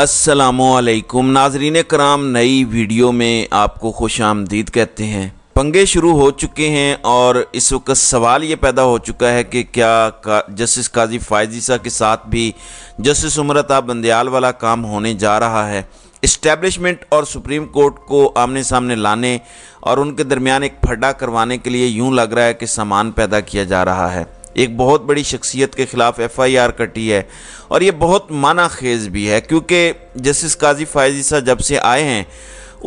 असलकुम नाजरीन कराम नई वीडियो में आपको खुश आमदीद कहते हैं पंगे शुरू हो चुके हैं और इस वक्त सवाल ये पैदा हो चुका है कि क्या का, जस्टिस काजी फायजीसा के साथ भी जस्टिस उमरता बंदयाल वाला काम होने जा रहा है इस्टेबलिशमेंट और सुप्रीम कोर्ट को आमने सामने लाने और उनके दरमियान एक फड्डा करवाने के लिए यूँ लग रहा है कि सामान पैदा किया जा रहा है एक बहुत बड़ी शख्सियत के ख़िलाफ़ एफआईआर कटी है और ये बहुत माना खेज भी है क्योंकि जस्टिस काजी फायजी साहब जब से आए हैं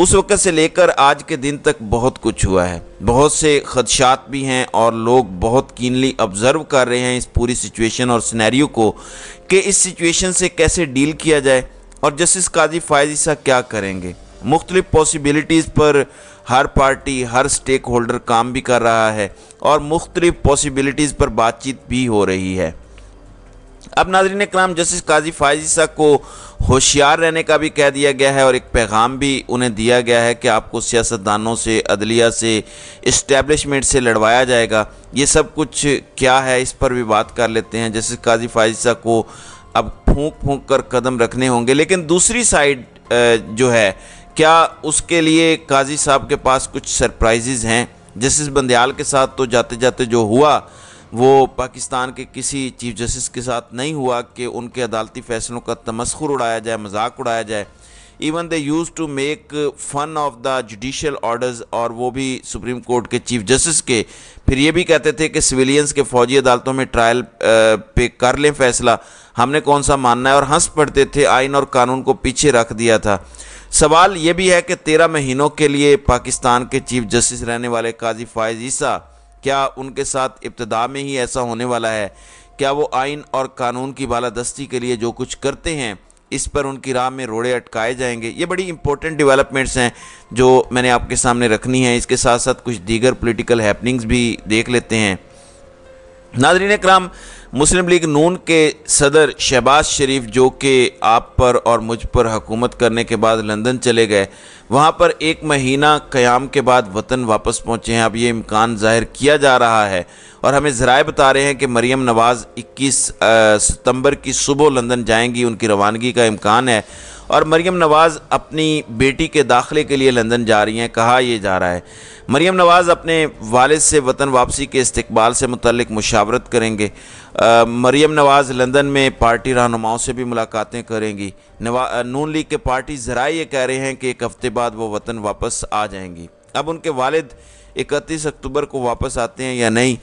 उस वक्त से लेकर आज के दिन तक बहुत कुछ हुआ है बहुत से खदशात भी हैं और लोग बहुत कीनली ऑब्ज़र्व कर रहे हैं इस पूरी सिचुएशन और सिनेरियो को कि इस सिचुएशन से कैसे डील किया जाए और जस्टिस काजी फायजी साहब क्या करेंगे मुख्तलिफ पॉसिबिलिटीज़ पर हर पार्टी हर स्टेक होल्डर काम भी कर रहा है और मुख्तलिफ पॉसिबिलिटीज़ पर बातचीत भी हो रही है अब नाजरीन कराम जस्टिस काजी साहब को होशियार रहने का भी कह दिया गया है और एक पैगाम भी उन्हें दिया गया है कि आपको सियासतदानों से अदलिया से इस्टेबलिशमेंट से लड़वाया जाएगा ये सब कुछ क्या है इस पर भी बात कर लेते हैं जस्टिस काजी साहब को अब फूक फूक कर कदम रखने होंगे लेकिन दूसरी साइड जो है क्या उसके लिए काजी साहब के पास कुछ सरप्राइजेज हैं जस्टिस बंदयाल के साथ तो जाते जाते जो हुआ वो पाकिस्तान के किसी चीफ जस्टिस के साथ नहीं हुआ कि उनके अदालती फैसलों का तमस्खुर उड़ाया जाए मजाक उड़ाया जाए even they use to make fun of the judicial orders और वो भी सुप्रीम कोर्ट के चीफ जस्टिस के फिर ये भी कहते थे कि सिविलियंस के फौजी अदालतों में ट्रायल पे कर लें फैसला हमने कौन सा मानना है और हंस पड़ते थे आइन और कानून को पीछे रख दिया था सवाल ये भी है कि तेरह महीनों के लिए पाकिस्तान के चीफ जस्टिस रहने वाले काजी फायज ईसा क्या उनके साथ इब्तदा में ही ऐसा होने वाला है क्या वो आइन और कानून की बालादस्ती के लिए जो कुछ करते हैं इस पर उनकी राह में रोड़े अटकाए जाएंगे ये बड़ी इंपॉर्टेंट डेवलपमेंट्स हैं जो मैंने आपके सामने रखनी है इसके साथ साथ कुछ दीगर पॉलिटिकल हैपनिंग्स भी देख लेते हैं नाजरीन कराम मुस्लिम लीग नून के सदर शहबाज शरीफ जो कि आप पर और मुझ पर हुकूमत करने के बाद लंदन चले गए वहाँ पर एक महीना क़्याम के बाद वतन वापस पहुँचे हैं अब ये इम्कान ज़ाहिर किया जा रहा है और हमें ज़राए बता रहे हैं कि मरीम नवाज़ इक्कीस सितम्बर की सुबह लंदन जाएंगी उनकी रवानगी का इम्कान है और मरीम नवाज़ अपनी बेटी के दाखिले के लिए लंदन जा रही हैं कहा यह जा रहा है मरीम नवाज़ अपने वालद से वतन वापसी के इस्तबाल से मतलब मुशावरत करेंगे मरीम नवाज़ लंदन में पार्टी रहनुमाओं से भी मुलाकातें करेंगी नवा नून लीग के पार्टी ज़रा ये कह रहे हैं कि एक हफ़्ते बाद वो वतन वापस आ जाएंगी अब उनके वालद इकतीस अक्टूबर को वापस आते हैं या नहीं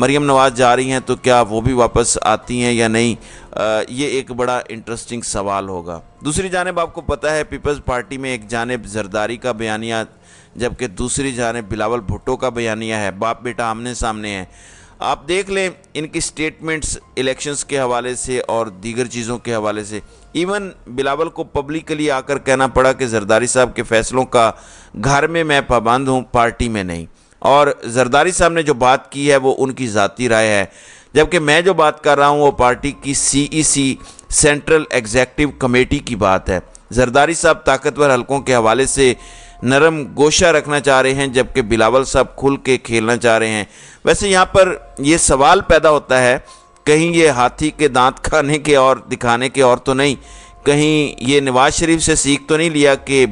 मरियम नवाज़ जा रही हैं तो क्या वो भी वापस आती हैं या नहीं आ, ये एक बड़ा इंटरेस्टिंग सवाल होगा दूसरी जानब आपको पता है पीपल्स पार्टी में एक जानब जरदारी का बयानिया जबकि दूसरी जानब बिलावल भुट्टो का बयानिया है बाप बेटा आमने सामने है आप देख लें इनकी स्टेटमेंट्स इलेक्शंस के हवाले से और दीगर चीज़ों के हवाले से इवन बिलावल को पब्लिकली आकर कहना पड़ा कि जरदारी साहब के फैसलों का घर में मैं पाबंद हूँ पार्टी में नहीं और जरदारी साहब ने जो बात की है वो उनकी ज़ाती राय है जबकि मैं जो बात कर रहा हूँ वो पार्टी की सी सेंट्रल एग्जैक्टिव कमेटी की बात है जरदारी साहब ताकतवर हलकों के हवाले से नरम गोशा रखना चाह रहे हैं जबकि बिलावल साहब खुल के खेलना चाह रहे हैं वैसे यहाँ पर ये सवाल पैदा होता है कहीं ये हाथी के दांत खाने के और दिखाने के और तो नहीं कहीं ये नवाज शरीफ से सीख तो नहीं लिया कि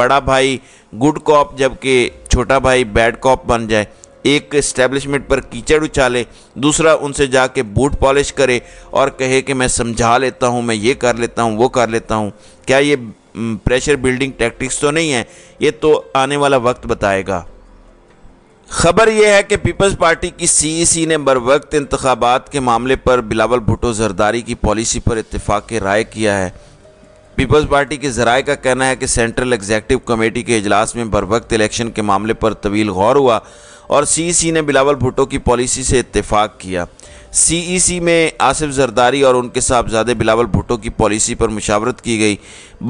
बड़ा भाई गुड कॉप जबकि छोटा भाई बैड कॉप बन जाए एक इस्टेब्लिशमेंट पर कीचड़ उछाले दूसरा उनसे जाके बूट पॉलिश करे और कहे कि मैं समझा लेता हूँ मैं ये कर लेता हूँ वो कर लेता हूँ क्या ये प्रेशर बिल्डिंग टैक्टिक्स तो नहीं है ये तो आने वाला वक्त बताएगा खबर यह है कि पीपल्स पार्टी की सीईसी e ने बर वक्त इंतबात के मामले पर बिलावल भुटो जरदारी की पॉलिसी पर इतफाक़ राय किया है पीपल्स पार्टी के जराए का कहना है कि सेंट्रल एग्जैक्टिव कमेटी के अजलास में बर वक्त इलेक्शन के मामले पर तवील गौर हुआ और सीईसी e ने बिलावल भुटो की पॉलिसी से इतफाक़ किया सीईसी e में आसिफ जरदारी और उनके साहबजादे बिलावल भुटो की पॉलिसी पर मशावरत की गई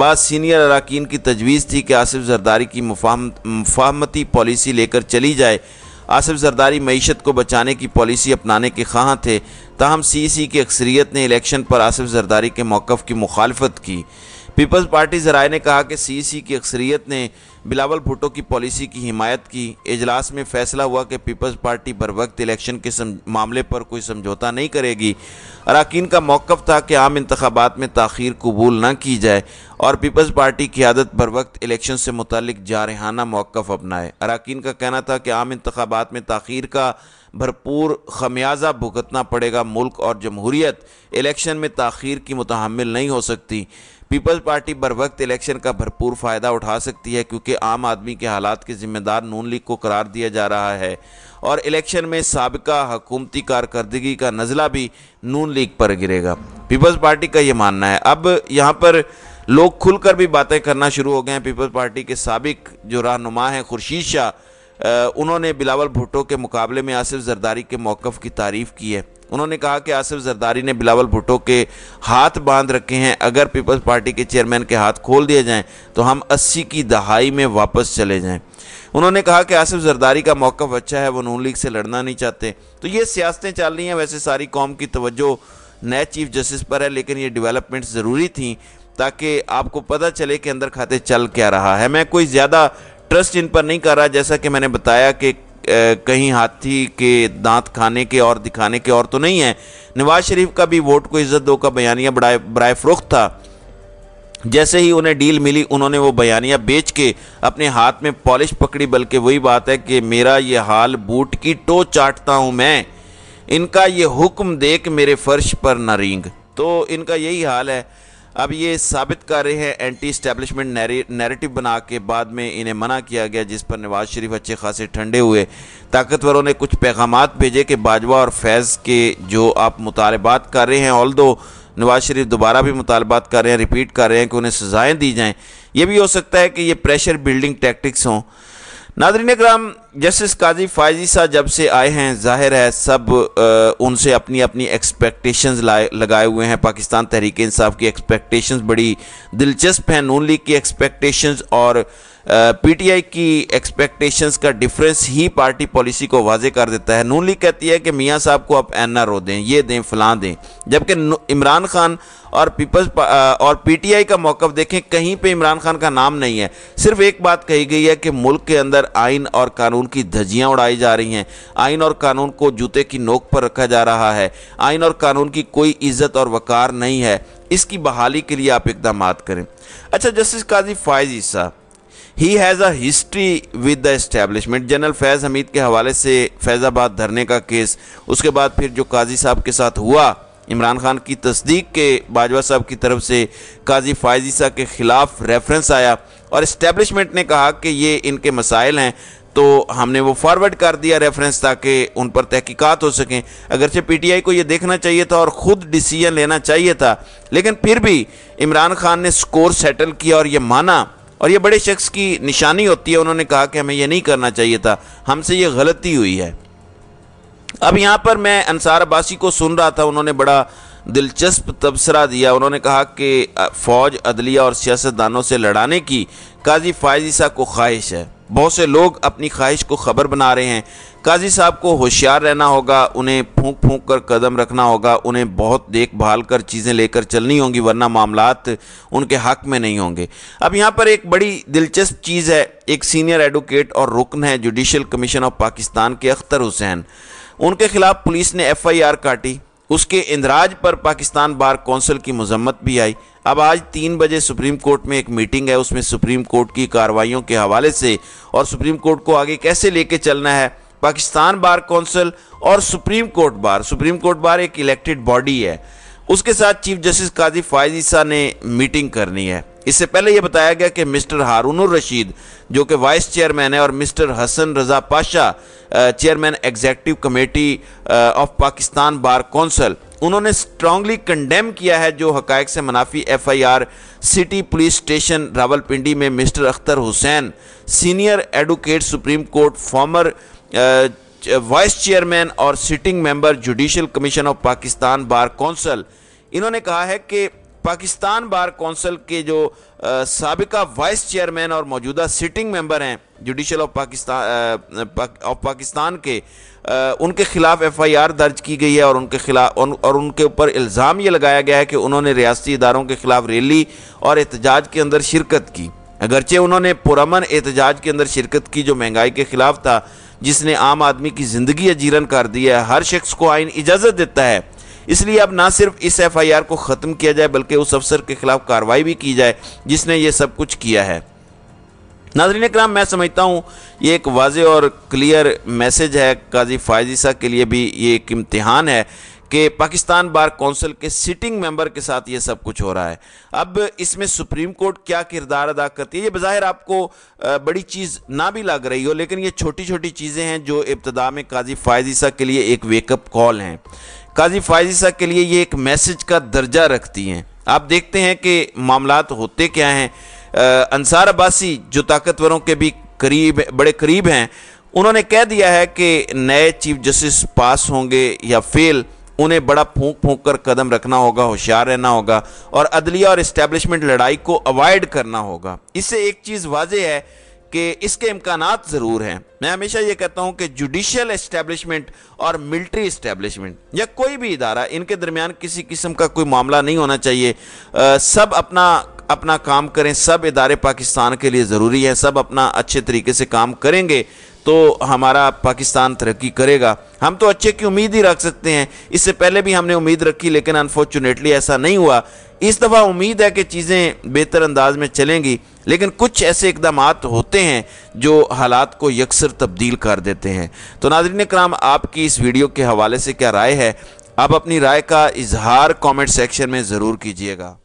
बाद सीनियर अरकान की तजवीज़ थी कि आसिफ जरदारी की मुफाहमती पॉलिसी लेकर चली जाए आसिफ जरदारी मीशत को बचाने की पॉलिसी अपनाने के खां थे ताहम सी सी e की अक्सरियत ने इलेक्शन पर आसिफ जरदारी के मौक़ की मुखालफत की पीपल्स पार्टी जराए ने कहा कि सी सी e की अक्सरियत ने बिलावल भुट्टो की पॉलिसी की हिमायत की इजलास में फैसला हुआ कि पीपल्स पार्टी बर वक्त इलेक्शन के सम, मामले पर कोई समझौता नहीं करेगी अरकान का मौक़ था कि आम इंतबात में तखीर कबूल ना की जाए और पीपल्स पार्टी की आदत बर वक्त इलेक्शन से मुतल जारहाना मौक़ अपनाए अरकान का कहना था कि आम इंतबात में तखीर का भरपूर खमियाजा भुगतना पड़ेगा मुल्क और जमहूरीत इलेक्शन में तखीर की मुतहमल नहीं हो सकती पीपल्स पार्टी बर वक्त इलेक्शन का भरपूर फ़ायदा उठा सकती है क्योंकि आम आदमी के हालात के जिम्मेदार नून लीग को करार दिया जा रहा है और इलेक्शन में सबका हकूमती कारकर्दगी का नज़ला भी नून लीग पर गिरेगा पीपल्स पार्टी का ये मानना है अब यहाँ पर लोग खुलकर भी बातें करना शुरू हो गए हैं पीपल्स पार्टी के सबक जो रहनुमा हैं खुर्शीद शाह उन्होंने बिलावल भुट्टो के मुकाबले में आसिफ जरदारी के मौक़ की तारीफ़ की है उन्होंने कहा कि आसिफ जरदारी ने बिलावल भुट्टो के हाथ बांध रखे हैं अगर पीपल्स पार्टी के चेयरमैन के हाथ खोल दिए जाएं तो हम 80 की दहाई में वापस चले जाएं उन्होंने कहा कि आसिफ जरदारी का मौक़ अच्छा है वो नून लीग से लड़ना नहीं चाहते तो ये सियासतें चल रही हैं वैसे सारी कौम की तवज्जो नए चीफ जस्टिस पर है लेकिन ये डिवेलपमेंट ज़रूरी थी ताकि आपको पता चले कि अंदर खाते चल क्या रहा है मैं कोई ज़्यादा ट्रस्ट इन पर नहीं कर रहा जैसा कि मैंने बताया कि कहीं हाथी के दांत खाने के और दिखाने के और तो नहीं है नवाज शरीफ का भी वोट को इज्जत दो का बयानिया बड़ा बरए फरोख था जैसे ही उन्हें डील मिली उन्होंने वो बयानिया बेच के अपने हाथ में पॉलिश पकड़ी बल्कि वही बात है कि मेरा ये हाल बूट की टो चाटता हूँ मैं इनका ये हुक्म देख मेरे फर्श पर न रींग तो इनका यही हाल है अब ये साबित कर रहे हैं एंटी इस्टेबलिशमेंट नैरेटिव बना के बाद में इन्हें मना किया गया जिस पर नवाज शरीफ अच्छे खासे ठंडे हुए ताकतवरों ने कुछ पैगाम भेजे कि बाजवा और फैज़ के जो आप मुतालबात कर रहे हैं ऑल दो नवाज शरीफ दोबारा भी मुतालबात कर रहे हैं रिपीट कर रहे हैं कि उन्हें सज़ाएँ दी जाएँ ये भी हो सकता है कि ये प्रेशर बिल्डिंग टैक्टिक्स हों नादरीन कराम जस्टिस काजी फायजी साहब जब से आए हैं जाहिर है सब आ, उनसे अपनी अपनी एक्सपेक्टेशंस लगाए हुए हैं पाकिस्तान तहरीक इंसाफ की एक्सपेक्टेशंस बड़ी दिलचस्प हैं नून लीग की एक्सपेक्टेशंस और पीटीआई की एक्सपेक्टेशंस का डिफरेंस ही पार्टी पॉलिसी को वाजे कर देता है नूली कहती है कि मियाँ साहब को आप एन आर ओ दें ये दें फलां दें जबकि इमरान खान और पीपल्स और पीटीआई का मौक़ देखें कहीं पे इमरान खान का नाम नहीं है सिर्फ एक बात कही गई है कि मुल्क के अंदर आइन और कानून की धज्जियाँ उड़ाई जा रही हैं आइन और कानून को जूते की नोक पर रखा जा रहा है आइन और कानून की कोई इज्जत और वकार नहीं है इसकी बहाली के लिए आप इकदाम करें अच्छा जस्टिस काजी फायजी साहब he has a history with the establishment general Faiz Hameed के हवाले से फैज़ाबाद धरने का केस उसके बाद फिर जो काजी साहब के साथ हुआ इमरान खान की तस्दीक के बाजवा साहब की तरफ से काजी फायजी साहब के ख़िलाफ़ रेफरेंस आया और इस्टेब्लिशमेंट ने कहा कि ये इनके मसाइल हैं तो हमने वो फॉरवर्ड कर दिया रेफरेंस ताकि उन पर तहकीकात हो सकें अगरचे पी टी आई को ये देखना चाहिए था और ख़ुद डिसीजन लेना चाहिए था लेकिन फिर भी इमरान खान ने स्कोर सेटल किया और ये माना और ये बड़े शख्स की निशानी होती है उन्होंने कहा कि हमें यह नहीं करना चाहिए था हमसे ये गलती हुई है अब यहाँ पर मैं अंसार अब्बासी को सुन रहा था उन्होंने बड़ा दिलचस्प तबसरा दिया उन्होंने कहा कि फ़ौज अदलिया और सियासतदानों से लड़ाने की काजी फायजी साहब को ख्वाहिश है बहुत से लोग अपनी ख्वाहिश को ख़बर बना रहे हैं काजी साहब को होशियार रहना होगा उन्हें फूंक फूंक कर कदम रखना होगा उन्हें बहुत देखभाल कर चीज़ें लेकर चलनी होंगी वरना मामलात उनके हक में नहीं होंगे अब यहाँ पर एक बड़ी दिलचस्प चीज़ है एक सीनियर एडवोकेट और रुकन है जुडिशल कमीशन ऑफ पाकिस्तान के अख्तर हुसैन उनके खिलाफ पुलिस ने एफ़ काटी उसके इंदराज पर पाकिस्तान बार कौंसिल की मजम्मत भी आई अब आज तीन बजे सुप्रीम कोर्ट में एक मीटिंग है उसमें सुप्रीम कोर्ट की कार्रवाइयों के हवाले से और सुप्रीम कोर्ट को आगे कैसे लेके चलना है पाकिस्तान बार कौंसिल और supreme court bar supreme court bar एक इलेक्टेड बॉडी है उसके साथ चीफ जस्टिस काजी फायजीसा ने मीटिंग करनी है इससे पहले यह बताया गया कि मिस्टर हारून रशीद जो कि वाइस चेयरमैन है और mister Hasan Raza Pasha chairman executive committee of Pakistan bar council उन्होंने स्ट्रांगली कंडेम किया है जो हक से मुनाफी F I R city police station Rawalpindi में mister Akhtar Hussain senior advocate supreme court former vice chairman और sitting member judicial commission of Pakistan bar council इन्होंने कहा है कि पाकिस्तान बार कौंसल के जो सबका वाइस चेयरमैन और मौजूदा सिटिंग मेंबर हैं judicial of Pakistan of Pakistan के आ, उनके ख़िलाफ़ एफआईआर दर्ज की गई है और उनके खिलाफ उन, और उनके ऊपर इल्ज़ाम ये लगाया गया है कि उन्होंने रियासती इदारों के ख़िलाफ़ रैली और एहतजाज के अंदर शिरकत की अगरचे उन्होंने पुरमन एहतजाज के अंदर शिरकत की जो महंगाई के ख़िलाफ़ था जिसने आम आदमी की ज़िंदगी अजीरन कर दी है हर शख्स को आइन इजाज़त देता है इसलिए अब ना सिर्फ इस एफआईआर को ख़त्म किया जाए बल्कि उस अफसर के खिलाफ कार्रवाई भी की जाए जिसने ये सब कुछ किया है नाजरीन कराम मैं समझता हूँ ये एक वाज और क्लियर मैसेज है काजी फायजिशा के लिए भी ये एक इम्तहान है कि पाकिस्तान बार कौंसिल के सिटिंग मेंबर के साथ ये सब कुछ हो रहा है अब इसमें सुप्रीम कोर्ट क्या किरदार अदा करती है ये बाहिर आपको बड़ी चीज़ ना भी लग रही हो लेकिन ये छोटी छोटी चीज़ें हैं जो इब्तदा में काजी फायजिसा के लिए एक वेकअप कॉल हैं काजी फायजी साहब के लिए ये एक मैसेज का दर्जा रखती हैं आप देखते हैं कि मामला होते क्या हैं अंसार अब्बासी जो ताकतवरों के भी करीब बड़े करीब हैं उन्होंने कह दिया है कि नए चीफ जस्टिस पास होंगे या फेल उन्हें बड़ा फूंक फूंक कर कदम रखना होगा होशियार रहना होगा और अदलिया और इस्टेब्लिशमेंट लड़ाई को अवॉइड करना होगा इससे एक चीज़ वाजह है कि इसके इम्कान ज़रूर हैं मैं हमेशा ये कहता हूँ कि जुडिशल इस्टेबलिशमेंट और मिलिट्री इस्टेबलिशमेंट या कोई भी इदारा इनके दरमियान किसी किस्म का कोई मामला नहीं होना चाहिए आ, सब अपना अपना काम करें सब इदारे पाकिस्तान के लिए ज़रूरी है सब अपना अच्छे तरीके से काम करेंगे तो हमारा पाकिस्तान तरक्की करेगा हम तो अच्छे की उम्मीद ही रख सकते हैं इससे पहले भी हमने उम्मीद रखी लेकिन अनफॉर्चुनेटली ऐसा नहीं हुआ इस दफ़ा उम्मीद है कि चीज़ें बेहतर अंदाज में चलेंगी लेकिन कुछ ऐसे इकदाम होते हैं जो हालात को यकसर तब्दील कर देते हैं तो नाजरीन कराम आपकी इस वीडियो के हवाले से क्या राय है आप अपनी राय का इजहार कमेंट सेक्शन में ज़रूर कीजिएगा